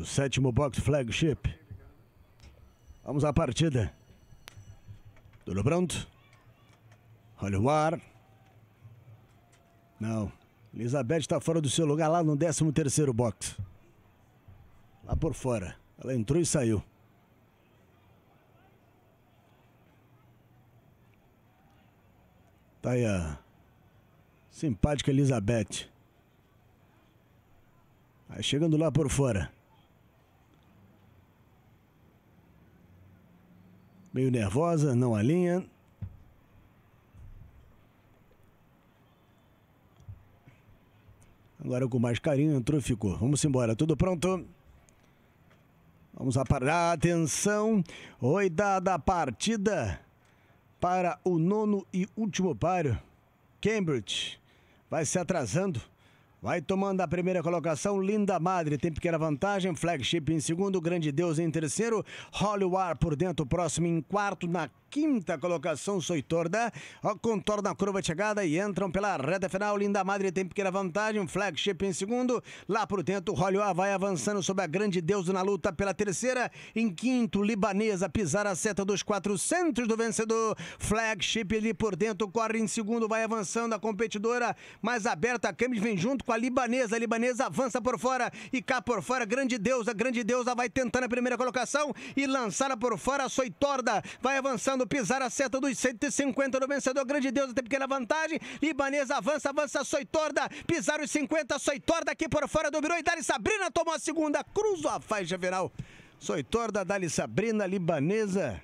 o sétimo box flagship. Vamos à partida. Tudo pronto? Olha o ar. Não. Elizabeth está fora do seu lugar lá no 13 terceiro box. Lá por fora. Ela entrou e saiu. Tá aí a simpática Elizabeth. Aí chegando lá por fora. meio nervosa, não alinha. Agora com mais carinho entrou, ficou. Vamos embora, tudo pronto? Vamos aparar, atenção, oitada partida para o nono e último páreo. Cambridge vai se atrasando. Vai tomando a primeira colocação, Linda Madre tem pequena vantagem, Flagship em segundo, Grande Deus em terceiro, Hollywood por dentro, próximo em quarto, na quinta colocação, Soitorda. Contorna a curva de chegada e entram pela reta final. Linda Madre tem pequena vantagem. Flagship em segundo. Lá por dentro, Rolioa vai avançando sobre a grande deusa na luta pela terceira. Em quinto, Libanesa pisar a seta dos 400 do vencedor. Flagship ali por dentro, corre em segundo, vai avançando. A competidora mais aberta, a Camis vem junto com a Libanesa. A Libanesa avança por fora e cá por fora, grande deusa. Grande deusa vai tentando a primeira colocação e lançada por fora. Soitorda vai avançando tentando pisar a seta dos 150 do vencedor. Grande Deus tem pequena vantagem. Libanês avança, avança, Soitorda. Pisar os 50, Soitorda aqui por fora dominou e dali Sabrina tomou a segunda. Cruzou a faixa viral. Soitorda, Dali Sabrina, Libanesa,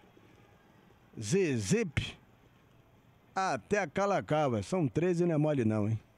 Zezip, até a Calacaba. São 13, não é mole não, hein?